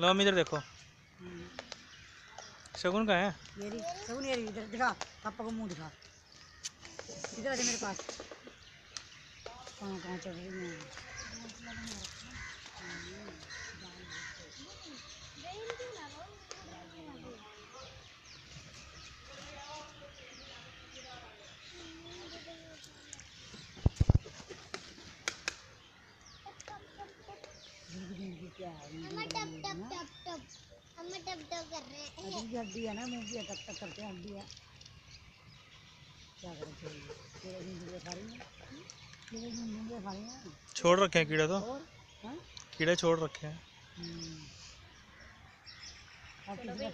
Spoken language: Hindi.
लो इधर देखो शगुन का है मेरी शगुन ये इधर दिखा पापा को मुंह दिखा इधर आ मेरे पास कहां कहां चल रही है क्या है हड्डी है ना टप टप करते हैं हड्डी है क्या करें खा रही छोड़ रखे हैं कीड़े तो हाँ? कीड़े छोड़ रखे हैं हम्म।